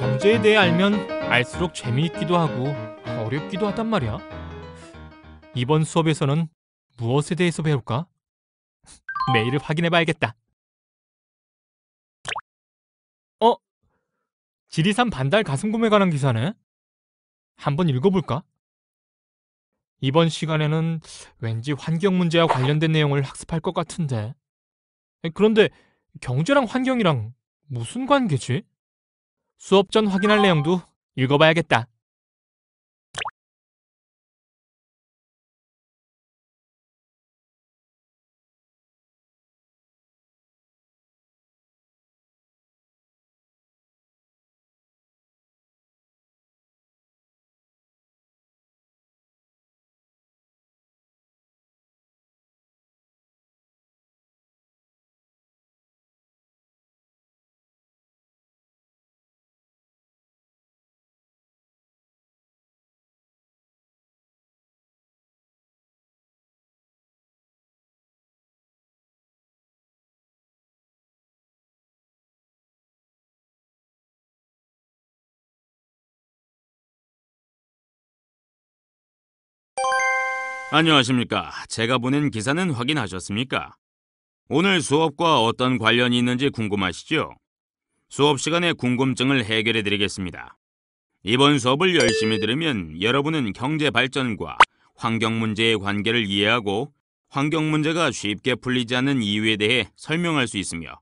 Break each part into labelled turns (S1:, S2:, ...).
S1: 경제에 대해 알면 알수록 재미있기도 하고 어렵기도 하단 말이야. 이번 수업에서는 무엇에 대해서 배울까? 메일을 확인해 봐야겠다. 어? 지리산 반달 가슴곰에 관한 기사네? 한번 읽어볼까? 이번 시간에는 왠지 환경 문제와 관련된 내용을 학습할 것 같은데. 그런데 경제랑 환경이랑 무슨 관계지? 수업 전 확인할 내용도 읽어봐야겠다.
S2: 안녕하십니까. 제가 보낸 기사는 확인하셨습니까? 오늘 수업과 어떤 관련이 있는지 궁금하시죠? 수업 시간에 궁금증을 해결해 드리겠습니다. 이번 수업을 열심히 들으면 여러분은 경제 발전과 환경 문제의 관계를 이해하고 환경 문제가 쉽게 풀리지 않는 이유에 대해 설명할 수 있으며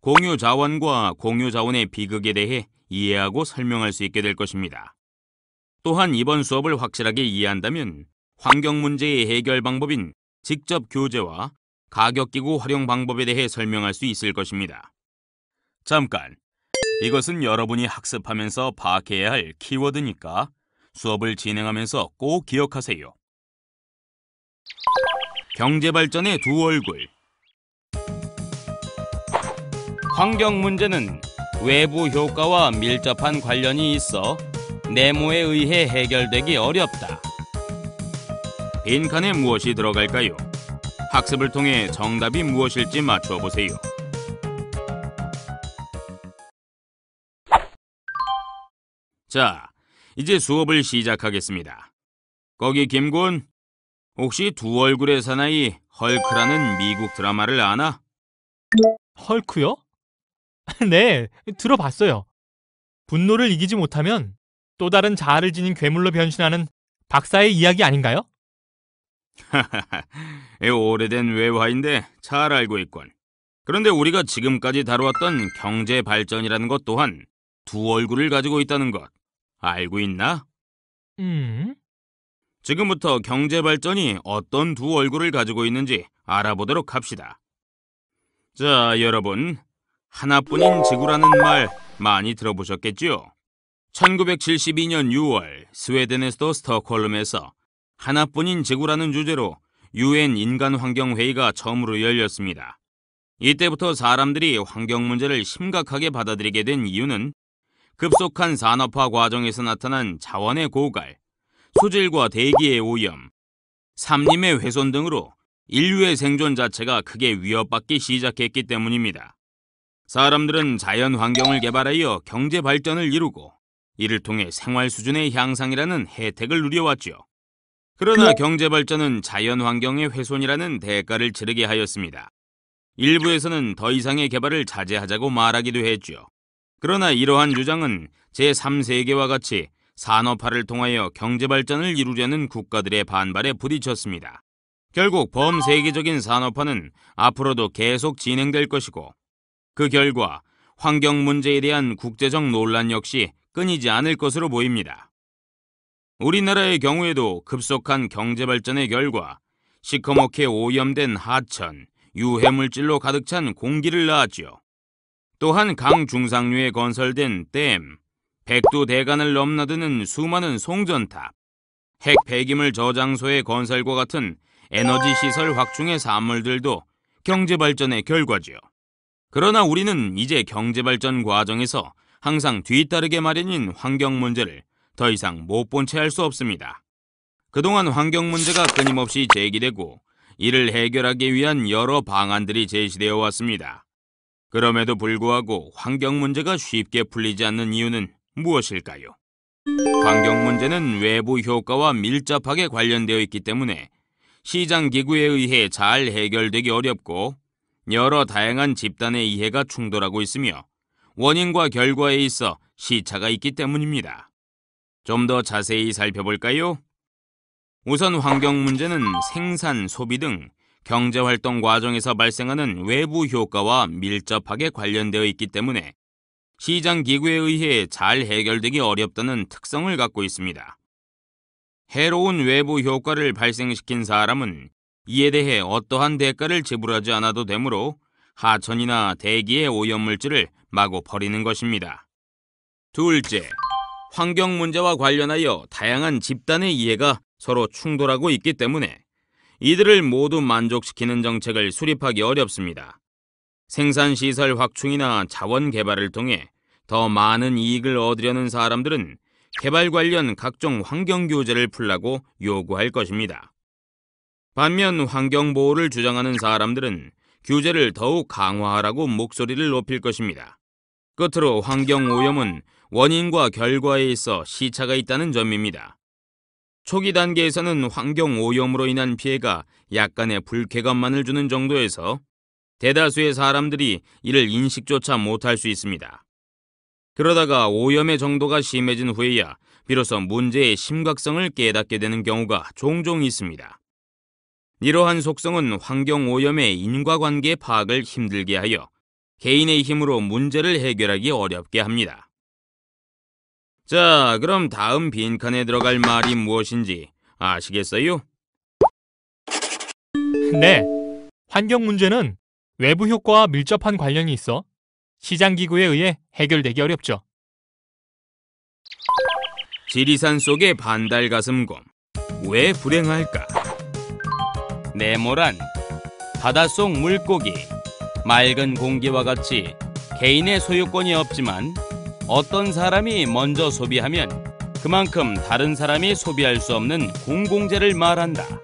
S2: 공유 자원과 공유 자원의 비극에 대해 이해하고 설명할 수 있게 될 것입니다. 또한 이번 수업을 확실하게 이해한다면 환경 문제의 해결 방법인 직접 교재와 가격기구 활용 방법에 대해 설명할 수 있을 것입니다. 잠깐, 이것은 여러분이 학습하면서 파악해야 할 키워드니까 수업을 진행하면서 꼭 기억하세요. 경제발전의 두 얼굴 환경 문제는 외부 효과와 밀접한 관련이 있어 네모에 의해 해결되기 어렵다. 빈 칸에 무엇이 들어갈까요? 학습을 통해 정답이 무엇일지 맞춰 보세요. 자, 이제 수업을 시작하겠습니다. 거기 김군, 혹시 두 얼굴의 사나이 헐크라는 미국 드라마를 아나?
S1: 헐크요? 네, 들어봤어요. 분노를 이기지 못하면 또 다른 자아를 지닌 괴물로 변신하는 박사의 이야기 아닌가요?
S2: 하하하, 오래된 외화인데 잘 알고 있군. 그런데 우리가 지금까지 다루었던 경제 발전이라는 것 또한 두 얼굴을 가지고 있다는 것 알고 있나? 음? 지금부터 경제 발전이 어떤 두 얼굴을 가지고 있는지 알아보도록 합시다. 자, 여러분. 하나뿐인 지구라는 말 많이 들어보셨겠지요? 1972년 6월 스웨덴에서도 스톡홀름에서 하나뿐인 지구라는 주제로 유엔 인간환경회의가 처음으로 열렸습니다. 이때부터 사람들이 환경 문제를 심각하게 받아들이게 된 이유는 급속한 산업화 과정에서 나타난 자원의 고갈, 소질과 대기의 오염, 삼림의 훼손 등으로 인류의 생존 자체가 크게 위협받기 시작했기 때문입니다. 사람들은 자연 환경을 개발하여 경제 발전을 이루고 이를 통해 생활 수준의 향상이라는 혜택을 누려왔죠. 그러나 경제 발전은 자연 환경의 훼손이라는 대가를 치르게 하였습니다. 일부에서는 더 이상의 개발을 자제하자고 말하기도 했죠. 그러나 이러한 주장은 제3세계와 같이 산업화를 통하여 경제 발전을 이루려는 국가들의 반발에 부딪혔습니다. 결국 범세계적인 산업화는 앞으로도 계속 진행될 것이고 그 결과 환경 문제에 대한 국제적 논란 역시 끊이지 않을 것으로 보입니다. 우리나라의 경우에도 급속한 경제 발전의 결과 시커멓게 오염된 하천, 유해물질로 가득 찬 공기를 낳았지요. 또한 강 중상류에 건설된 댐, 백두대간을 넘나드는 수많은 송전탑, 핵 폐기물 저장소의 건설과 같은 에너지 시설 확충의 산물들도 경제 발전의 결과지 그러나 우리는 이제 경제 발전 과정에서 항상 뒤따르게 마련인 환경 문제를 더 이상 못 본 채 할 수 없습니다. 그동안 환경 문제가 끊임없이 제기되고 이를 해결하기 위한 여러 방안들이 제시되어 왔습니다. 그럼에도 불구하고 환경 문제가 쉽게 풀리지 않는 이유는 무엇일까요? 환경 문제는 외부 효과와 밀접하게 관련되어 있기 때문에 시장 기구에 의해 잘 해결되기 어렵고 여러 다양한 집단의 이해가 충돌하고 있으며 원인과 결과에 있어 시차가 있기 때문입니다. 좀더 자세히 살펴볼까요? 우선 환경 문제는 생산, 소비 등 경제활동 과정에서 발생하는 외부 효과와 밀접하게 관련되어 있기 때문에 시장 기구에 의해 잘 해결되기 어렵다는 특성을 갖고 있습니다. 해로운 외부 효과를 발생시킨 사람은 이에 대해 어떠한 대가를 지불하지 않아도 되므로 하천이나 대기의 오염물질을 마구 버리는 것입니다. 둘째, 환경 문제와 관련하여 다양한 집단의 이해가 서로 충돌하고 있기 때문에 이들을 모두 만족시키는 정책을 수립하기 어렵습니다. 생산시설 확충이나 자원 개발을 통해 더 많은 이익을 얻으려는 사람들은 개발 관련 각종 환경 규제를 풀라고 요구할 것입니다. 반면 환경 보호를 주장하는 사람들은 규제를 더욱 강화하라고 목소리를 높일 것입니다. 끝으로 환경 오염은 원인과 결과에 있어 시차가 있다는 점입니다. 초기 단계에서는 환경 오염으로 인한 피해가 약간의 불쾌감만을 주는 정도에서 대다수의 사람들이 이를 인식조차 못할 수 있습니다. 그러다가 오염의 정도가 심해진 후에야 비로소 문제의 심각성을 깨닫게 되는 경우가 종종 있습니다. 이러한 속성은 환경 오염의 인과관계 파악을 힘들게 하여 개인의 힘으로 문제를 해결하기 어렵게 합니다. 자, 그럼 다음 빈칸에 들어갈 말이 무엇인지 아시겠어요? 네.
S1: 환경 문제는 외부 효과와 밀접한 관련이 있어 시장 기구에 의해 해결되기 어렵죠.
S2: 지리산 속의 반달 가슴곰. 왜 불행할까? 네모란 바닷속 물고기 맑은 공기와 같이 개인의 소유권이 없지만 어떤 사람이 먼저 소비하면 그만큼 다른 사람이 소비할 수 없는 공공재를 말한다.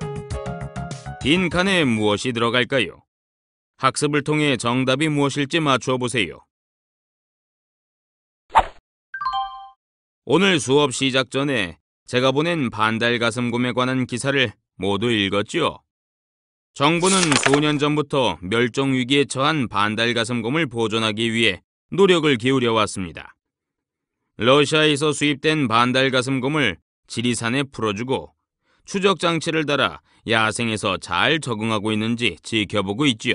S2: 빈 칸에 무엇이 들어갈까요? 학습을 통해 정답이 무엇일지 맞춰 보세요. 오늘 수업 시작 전에 제가 보낸 반달 가슴곰에 관한 기사를 모두 읽었죠? 정부는 수년 전부터 멸종 위기에 처한 반달 가슴곰을 보존하기 위해 노력을 기울여 왔습니다. 러시아에서 수입된 반달가슴곰을 지리산에 풀어주고 추적 장치를 달아 야생에서 잘 적응하고 있는지 지켜보고 있지요.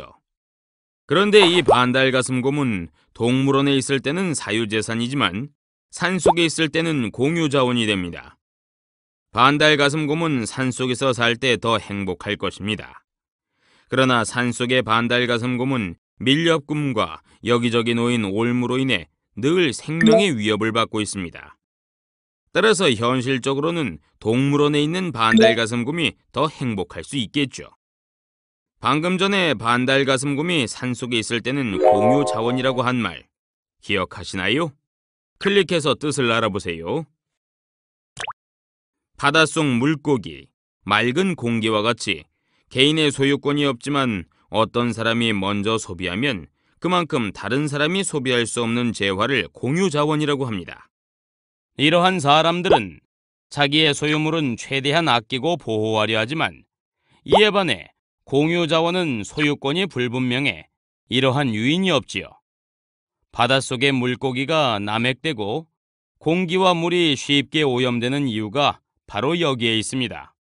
S2: 그런데 이 반달가슴곰은 동물원에 있을 때는 사유재산이지만 산속에 있을 때는 공유자원이 됩니다. 반달가슴곰은 산속에서 살 때 더 행복할 것입니다. 그러나 산속의 반달가슴곰은 밀렵꿈과 여기저기 놓인 올무로 인해 늘 생명의 네. 위협을 받고 있습니다. 따라서 현실적으로는 동물원에 있는 반달가슴곰이 네. 더 행복할 수 있겠죠. 방금 전에 반달가슴곰이 산속에 있을 때는 공유 자원이라고 한 말 기억하시나요? 클릭해서 뜻을 알아보세요. 바닷속 물고기, 맑은 공기와 같이 개인의 소유권이 없지만 어떤 사람이 먼저 소비하면 그만큼 다른 사람이 소비할 수 없는 재화를 공유 자원이라고 합니다. 이러한 사람들은 자기의 소유물은 최대한 아끼고 보호하려 하지만 이에 반해 공유 자원은 소유권이 불분명해 이러한 유인이 없지요. 바닷속의 물고기가 남획되고 공기와 물이 쉽게 오염되는 이유가 바로 여기에 있습니다.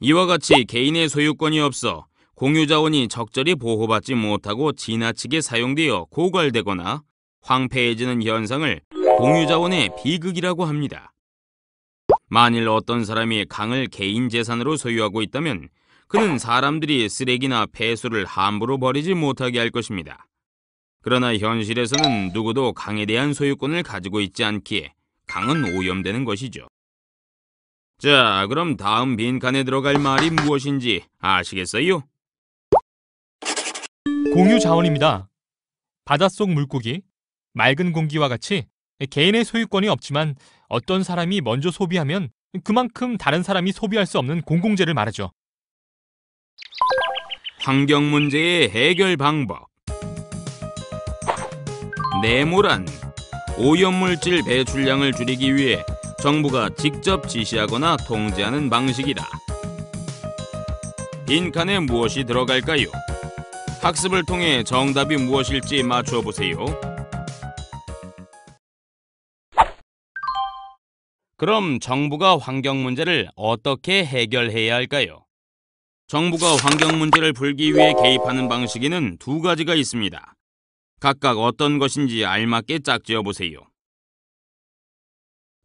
S2: 이와 같이 개인의 소유권이 없어 공유 자원이 적절히 보호받지 못하고 지나치게 사용되어 고갈되거나 황폐해지는 현상을 공유 자원의 비극이라고 합니다. 만일 어떤 사람이 강을 개인 재산으로 소유하고 있다면 그는 사람들이 쓰레기나 폐수를 함부로 버리지 못하게 할 것입니다. 그러나 현실에서는 누구도 강에 대한 소유권을 가지고 있지 않기에 강은 오염되는 것이죠. 자, 그럼 다음 빈칸에 들어갈 말이 무엇인지 아시겠어요? 공유 자원입니다. 바닷속 물고기, 맑은
S1: 공기와 같이 개인의 소유권이 없지만 어떤 사람이 먼저 소비하면 그만큼 다른 사람이 소비할 수 없는 공공재를 말하죠. 환경
S2: 문제의 해결 방법 네모란 오염물질 배출량을 줄이기 위해 정부가 직접 지시하거나 통제하는 방식이다. 빈칸에 무엇이 들어갈까요? 학습을 통해 정답이 무엇일지 맞춰 보세요. 그럼 정부가 환경 문제를 어떻게 해결해야 할까요? 정부가 환경 문제를 풀기 위해 개입하는 방식에는 두 가지가 있습니다. 각각 어떤 것인지 알맞게 짝지어 보세요.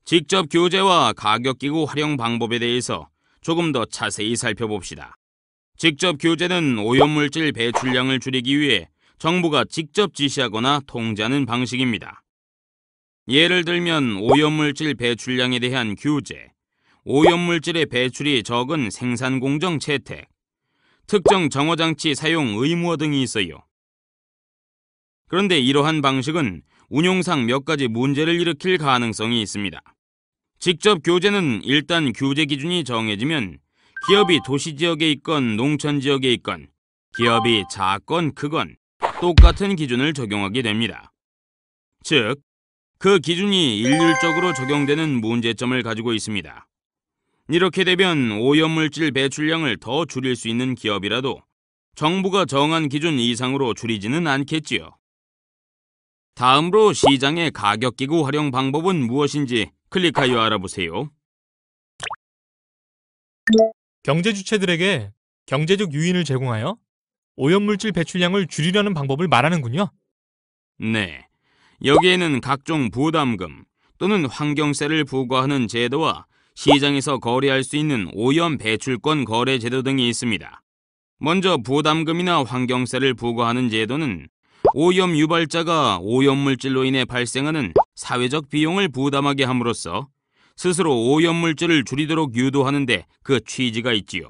S2: 직접 교재와 가격기구 활용 방법에 대해서 조금 더 자세히 살펴봅시다. 직접 규제는 오염물질 배출량을 줄이기 위해 정부가 직접 지시하거나 통제하는 방식입니다. 예를 들면 오염물질 배출량에 대한 규제, 오염물질의 배출이 적은 생산공정 채택, 특정 정화장치 사용 의무화 등이 있어요. 그런데 이러한 방식은 운용상 몇 가지 문제를 일으킬 가능성이 있습니다. 직접 교제는 일단 교제 기준이 정해지면 기업이 도시 지역에 있건 농촌 지역에 있건 기업이 작건 크건 똑같은 기준을 적용하게 됩니다. 즉, 그 기준이 일률적으로 적용되는 문제점을 가지고 있습니다. 이렇게 되면 오염물질 배출량을 더 줄일 수 있는 기업이라도 정부가 정한 기준 이상으로 줄이지는 않겠지요. 다음으로 시장의 가격기구 활용 방법은 무엇인지 클릭하여 알아보세요.
S1: 경제 주체들에게 경제적 유인을 제공하여 오염물질 배출량을 줄이려는 방법을 말하는군요.
S2: 네. 여기에는 각종 부담금 또는 환경세를 부과하는 제도와 시장에서 거래할 수 있는 오염 배출권 거래 제도 등이 있습니다. 먼저 부담금이나 환경세를 부과하는 제도는 오염 유발자가 오염물질로 인해 발생하는 사회적 비용을 부담하게 함으로써 스스로 오염물질을 줄이도록 유도하는데 그 취지가 있지요.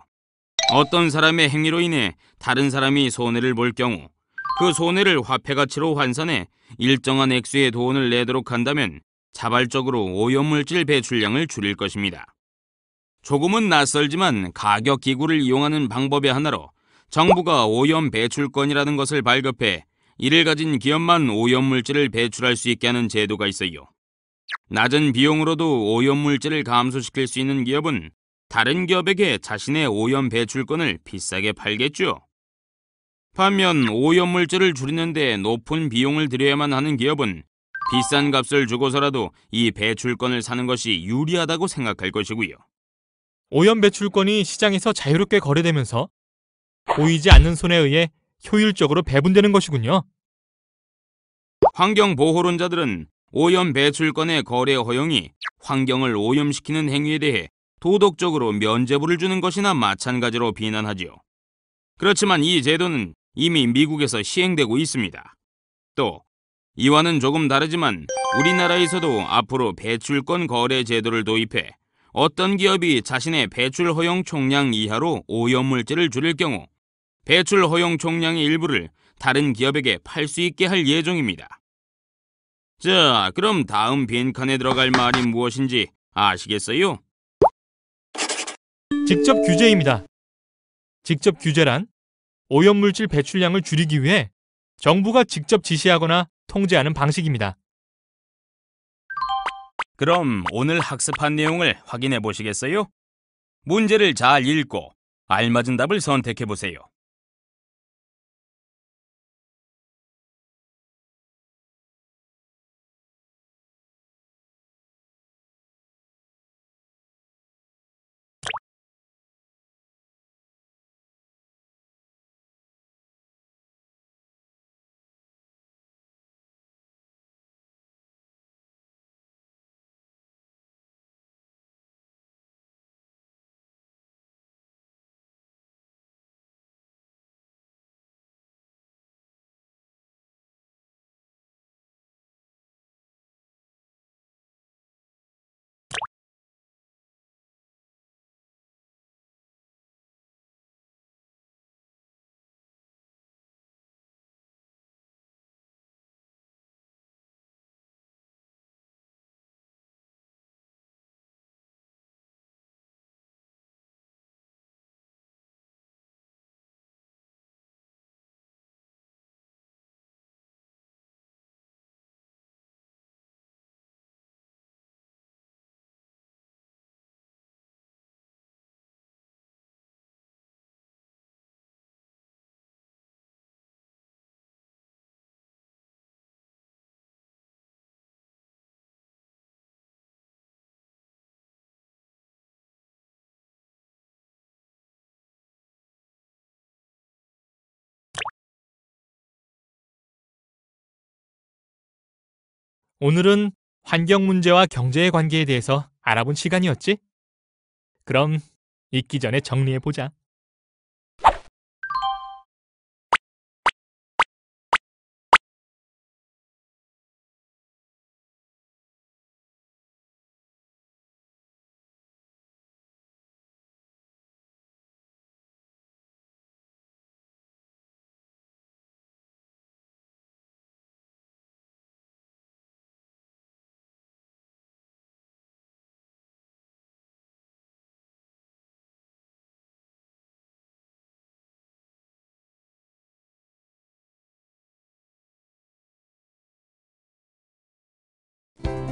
S2: 어떤 사람의 행위로 인해 다른 사람이 손해를 볼 경우 그 손해를 화폐 가치로 환산해 일정한 액수의 돈을 내도록 한다면 자발적으로 오염물질 배출량을 줄일 것입니다. 조금은 낯설지만 가격 기구를 이용하는 방법의 하나로 정부가 오염 배출권이라는 것을 발급해 이를 가진 기업만 오염물질을 배출할 수 있게 하는 제도가 있어요. 낮은 비용으로도 오염물질을 감소시킬 수 있는 기업은 다른 기업에게 자신의 오염 배출권을 비싸게 팔겠죠. 반면 오염물질을 줄이는데 높은 비용을 들여야만 하는 기업은 비싼 값을 주고서라도 이 배출권을 사는 것이 유리하다고 생각할 것이고요.
S1: 오염 배출권이 시장에서 자유롭게 거래되면서 보이지 않는 손에 의해 효율적으로 배분되는 것이군요.
S2: 환경보호론자들은 오염 배출권의 거래 허용이 환경을 오염시키는 행위에 대해 도덕적으로 면제부를 주는 것이나 마찬가지로 비난하지요. 그렇지만 이 제도는 이미 미국에서 시행되고 있습니다. 또 이와는 조금 다르지만 우리나라에서도 앞으로 배출권 거래 제도를 도입해 어떤 기업이 자신의 배출 허용 총량 이하로 오염물질을 줄일 경우 배출 허용 총량의 일부를 다른 기업에게 팔 수 있게 할 예정입니다. 자, 그럼 다음 빈칸에 들어갈 말이 무엇인지 아시겠어요? 직접 규제입니다. 직접 규제란 오염물질
S1: 배출량을 줄이기 위해 정부가 직접 지시하거나 통제하는 방식입니다.
S2: 그럼 오늘 학습한 내용을 확인해 보시겠어요? 문제를 잘 읽고 알맞은 답을 선택해 보세요.
S1: 오늘은 환경 문제와 경제의 관계에 대해서 알아본 시간이었지? 그럼 읽기 전에 정리해보자.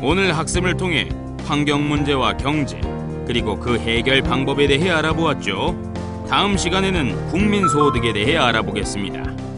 S2: 오늘 학습을 통해 환경 문제와 경제 그리고 그 해결 방법에 대해 알아보았죠. 다음 시간에는 국민 소득에 대해 알아보겠습니다.